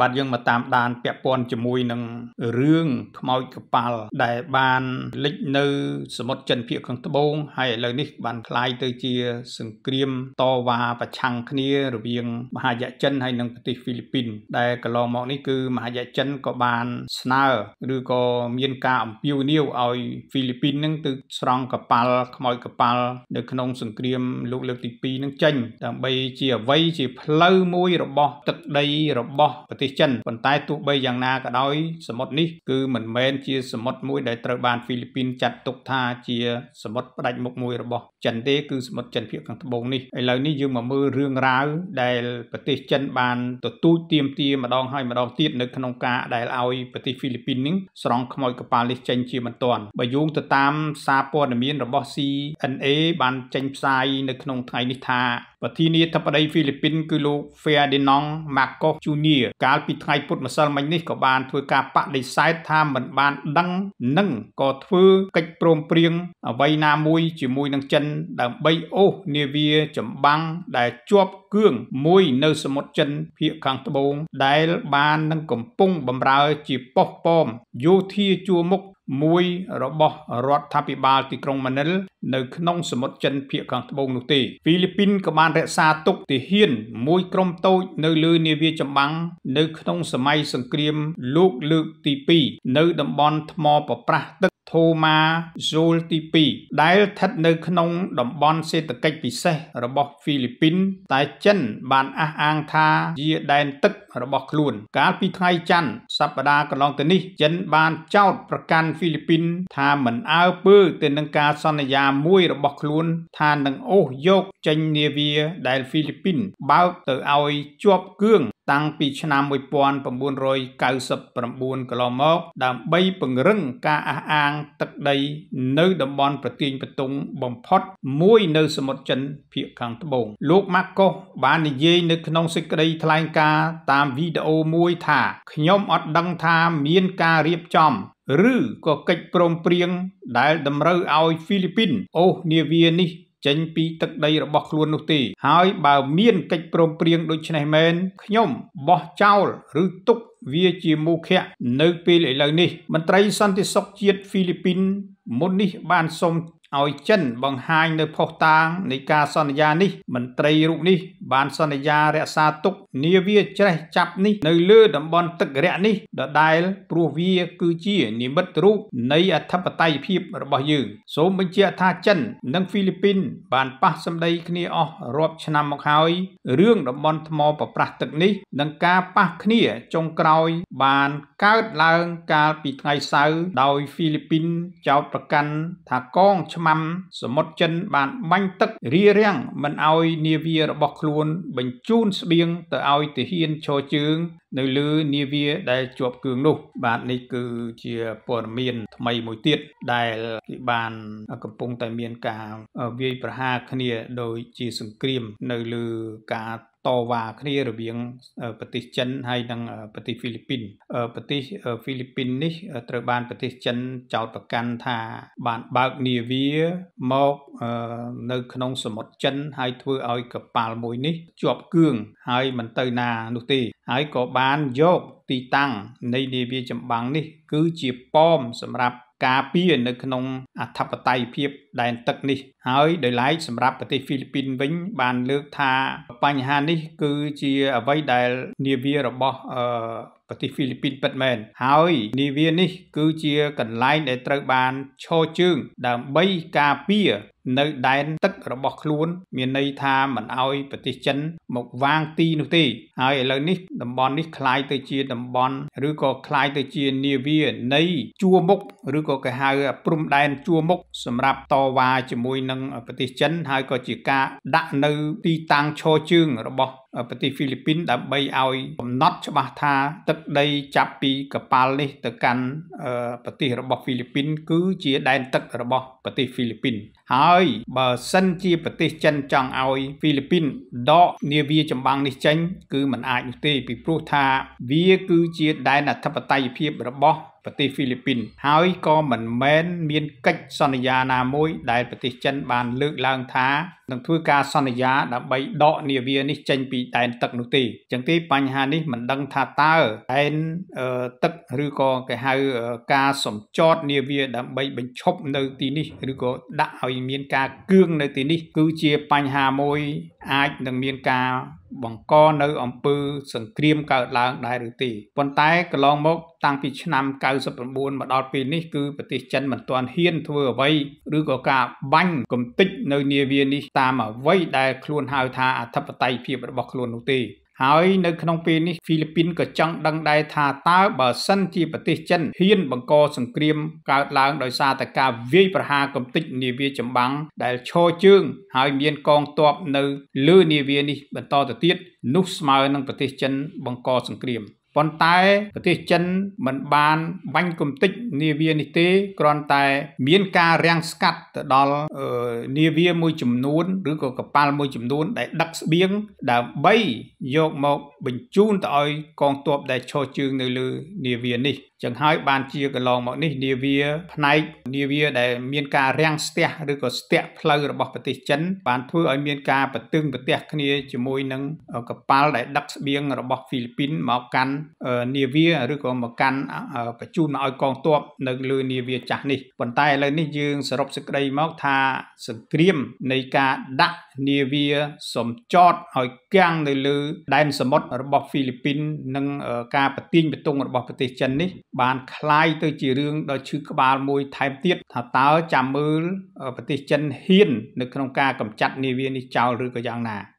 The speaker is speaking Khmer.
បាទយើងមកតាមដាន ពាក់ព័ន្ធជាមួយនឹងរឿងខ្មោចកប៉ាល់ដែលបានលិចនៅ សមុទ្រចិនភាគខាងត្បូងហើយឥឡូវនេះបានคล้ายទៅជា សង្គ្រាមតវ៉ាប្រឆាំងគ្នារវាងមហាយៈចិនហើយនិងប្រទេសហ្វីលីពីន ដែលកន្លងមកនេះគឺមហាយៈចិនក៏បានស្នើឬក៏មានការអំពាវនាវឲ្យហ្វីលីពីននឹងទៅស្រង់កប៉ាល់ខ្មោចកប៉ាល់នៅក្នុងសង្គ្រាម លោកលើកទី2នឹងចេញដើម្បីជាអ្វី ជាផ្លូវមួយរបស់ទឹកដីរបស់ប្រទេសចិនប៉ុន្តែទោះបីយ៉ាងណាក៏ដោយសមុទ្រនេះគឺមិនមែនជាសមុទ្រមួយដែលត្រូវបានហ្វីលីពីនចាត់ទុកថាជាសមុទ្រផ្ដាច់មុខមួយរបស់ចិនទេគឺសមុទ្រចិនភាគខាងត្បូងនេះឥឡូវនេះយើងមកមើលរឿងរ៉ាវដែលប្រទេសចិនបានទទូចទាមទារម្ដងហើយម្ដងទៀតនៅក្នុងការដែលឲ្យប្រទេសហ្វីលីពីននឹងស្រង់ខ្មោចកប៉ាល់នេះចេញជាមិនទាន់បើយោងទៅតាមសារព័ត៌មានរបស់ CNA បានចេញផ្សាយ នៅក្នុងថ្ងៃនេះថាប្រធានាធិបតីហ្វីលីពីនគឺលោក Ferdinand Marcos Jr កាលពីថ្ងៃពុធម្សិលមិញនេះក៏បានធ្វើការបដិសេធថាមិនបានដឹងនិងក៏ធ្វើកិច្ចព្រមព្រៀងអ្វីណាមួយជាមួយនឹងចិនដើម្បីអូសនាវាចម្បាំងដែលជាប់គឿងមួយនៅសមុទ្រចិនភាគខាងត្បូង ដែលបាននឹងកំពុងបម្រើជាប៉ុស្ប៉មយោធាជួរមុខមួយរបស់រដ្ឋាភិបាលទីក្រុងម៉ានិលនៅក្នុងសមុទ្រចិនភាគខាងត្បូងនោះទេហ្វីលីពីនក៏បានរក្សាទុកទាហានមួយក្រុមតូចនៅលើនាវាចម្បាំងនៅក្នុងសម័យសង្គ្រាមលោកលើកទី2នៅតំបន់ថ្មប្រប្រាស់ទឹកភូមាហ្សូលទី2ដែលស្ថិតនៅ ក្នុងតំបន់សេដ្ឋកិច្ចពិសេសរបស់ហ្វីលីពីន តែចិន បានអះអាងថាជាដែនទឹករបស់ខ្លួន កាលពីថ្ងៃច័ន្ទសប្តាហ៍កន្លងទៅនេះចិនបានចោទប្រកាន់ហ្វីលីពីន ថាមិនអើពើទៅនឹងការសន្យាមួយរបស់ខ្លួន ថានឹងអូសយកចេញនាវាដែលហ្វីលីពីនបើកទៅឲ្យជាប់គឿងតាំងពីឆ្នាំ1999កន្លងមក ដើម្បីពង្រឹងការអះអាងទឹកដី នៅតំបន់ប្រទាញបតុង បំផុតមួយ នៅសមុទ្រចិន ភាគខាងត្បូងលោក Marcos បាននិយាយនៅក្នុងសេចក្តីថ្លែងការណ៍តាមវីដេអូមួយថាខ្ញុំអត់ដឹងថាមានការរៀបចំ ឬក៏កិច្ចព្រមព្រៀង ដែលតម្រូវឲ្យហ្វីលីពីនអូសនាវានេះចេញពីទឹកដីរបស់ខ្លួននោះទេហើយបើមានកិច្ចព្រមព្រៀងដូច្នេះមែនខ្ញុំបោះចោល ឬទុក វាជាមូខៈនៅពេលឥឡូវនេះ មន្ត្រីសន្តិសុខជាតិហ្វីលីពីនមុននេះបានសូមឲ្យចិនបង្ហាញនៅផុសតាង នៃការសន្យានេះ មន្ត្រីរូបនេះបានសន្យារក្សាទុកនាវាច្រេះចាប់នេះនៅលើតំបន់ទឹករាក់នេះដដែល ព្រោះវាគឺជានិមិត្តរូបនៃអធិបតេយ្យភាពរបស់យើងសូមបញ្ជាក់ថាចិន និងហ្វីលីពីន បានប៉ះសម្ដី គ្នាអស់រាប់ឆ្នាំមកហើយរឿងតំបន់ថ្មប្រប្រាស់ទឹកនេះនិងការប៉ះគ្នាចុងក្រោយ បានកើតឡើងកាលពីថ្ងៃសៅរ៍ដោយហ្វីលីពីនចោទប្រកាន់ថាកងឈ្មថ្មាំសមុទ្រចិន បានបាញ់ទឹករារាំងមិនឲ្យនាវារបស់ខ្លួន បញ្ជូនស្បៀងទៅឲ្យទាហានឈរជើង នៅលើនាវាដែលជាប់គឿងនោះ បាទនេះគឺជាព័ត៌មាន ថ្មីមួយទៀតដែលគេបានកំពុងតែមានការវាយប្រហារគ្នាដោយជាសង្គ្រាម នៅលើការតវ៉ាគ្នារវាងប្រទេសចិនហើយនិងប្រទេសហ្វីលីពីនប្រទេសហ្វីលីពីននេះត្រូវបានប្រទេសចិន ចោទប្រកាន់ថា បានបើកនាវាមកនៅក្នុងសមុទ្រចិន ហើយធ្វើឲ្យកប៉ាល់មួយនេះជាប់គឿងហើយមិនទៅណា នោះទេហើយក៏បានយកទីតាំង នៃនាវាចម្បាំងនេះ គឺជាប៉មសម្រាប់ការពារនៅក្នុងអធិបតេយ្យភាពដែនទឹកនេះ ហើយដោយឡែកសម្រាប់ប្រទេសហ្វីលីពីនវិញ បានលើកថាបញ្ហានេះ គឺជាអ្វីដែលនាវារបស់ប្រទេសហ្វីលីពីនពិតមែនហើយនាវានេះ គឺជាកន្លែងដែលត្រូវបានឈរជើង ដើម្បីការពារនៅដែនទឹករបស់ខ្លួន មានន័យថាមិនអោយប្រទេសចិនមកវាងទីនោះទេហើយឥឡូវនេះតំបន់នេះคล้ายទៅជាតំបន់ឬក៏คล้ายទៅជានាវានៃ ជួរមុខឬក៏គេហៅព្រំដែនជួរមុខសម្រាប់តវ៉ាជាមួយនឹងប្រទេសចិនហើយក៏ជាការដាក់នៅទីតាំងឈរជើងរបស់ប្រទេសហ្វីលីពីនដើម្បីឲ្យកំណត់ច្បាស់ថា ទឹកដីចាប់ពីកប៉ាល់នេះទៅកាន់ប្រទេសរបស់ហ្វីលីពីន គឺជាដែនទឹករបស់ប្រទេសហ្វីលីពីន ហើយបើសិនជាប្រទេសចិនចង់ឲ្យហ្វីលីពីនដក នាវាចម្បាំងនេះចេញ គឺមិនអាចនោះទេពីព្រោះថា វាគឺជាដែនអធិបតេយ្យភាពរបស់ប្រទេសហ្វីលីពីនហើយក៏មិនមែនមានកិច្ចសន្យាណាមួយ ដែលប្រទេសចិនបានលើកឡើង ថានឹងធ្វើការសន្យាដើម្បីដកនាវានេះចេញពីដែនទឹកនោះទេចឹងទេបញ្ហានេះមិនដឹងថាតើដែនទឹកឬក៏គេហៅការសម្ចតនាវាដើម្បីបញ្ឈប់នៅទីនេះឬក៏ដាក់ឲ្យមាន ការគឿងនៅទីនេះគឺជាបញ្ហាមួយអាចនឹងមានការ បង្កនៅ អំពើសង្គ្រាមកើតឡើងដែរឬទេប៉ុន្តែកន្លងមក តាំងពីឆ្នាំ99មកដល់ពេលនេះគឺប្រទេសចិនមិនទាន់ហ៊ានធ្វើអ្វីឬក៏ការបាញ់កំទេចនៅ នាវានេះតាមអ្វីដែលខ្លួន ហៅថាអធិបតេយ្យភាពរបស់ខ្លួននោះទេហើយនៅក្នុងពេលនេះហ្វីលីពីនក៏ចង់ដឹងដែរថាតើបើសិនជាប្រទេសចិនហ៊ានបង្កសង្គ្រាមកើតឡើងដោយសារតែការវាយប្រហារកំទេចនាវាចម្បាំងដែលឈរជើងហើយមានកងទ័ពនៅលើនាវានេះបន្តទៅទៀតនោះស្មើនឹងប្រទេសចិនបង្កសង្គ្រាម។ប៉ុន្តែប្រទេសចិនមិនបានបាញ់គំតិចនាវានេះទេគ្រាន់តែ មានការរាំងស្កាត់ទៅដល់នាវាមួយចំនួនឬក៏កប៉ាល់មួយចំនួន ដែលដឹកស្បៀងដើម្បីយកមក បញ្ជូនទៅឲ្យកងទ័ពដែលឈរជើងនៅលើនាវានេះចឹងហើយបានជាកន្លងមកនេះនាវាផ្នែកនាវាដែលមានការរាំងស្ទះឬក៏ស្ទាក់ផ្លូវរបស់ប្រទេសចិនបានធ្វើឲ្យមានការប្រទឹងប្រទះគ្នាជាមួយនឹងកប៉ាល់ដែលដឹកស្បៀងរបស់ហ្វីលីពីនមកកាន់នាវាឬក៏មកកាន់បញ្ជូនមកឲ្យកងទ័ពនៅលើនាវាចាស់នេះប៉ុន្តែឥឡូវនេះយើងសរុបសេចក្តីមកថាសង្គ្រាមនៃការដាក់នាវាសំចតឲ្យកាំងនៅលើដែនសមុទ្ររបស់ហ្វីលីពីននិងការប្រទាញបតុងរបស់ប្រទេសចិននេះបានคล้ายទៅជារឿងដ៏ឈឺក្បាលមួយថែមទៀតថាតើចាំមើលប្រទេសចិនហ៊ាននៅក្នុងការកម្ចាត់នាវានេះចោលឬក៏យ៉ាងណា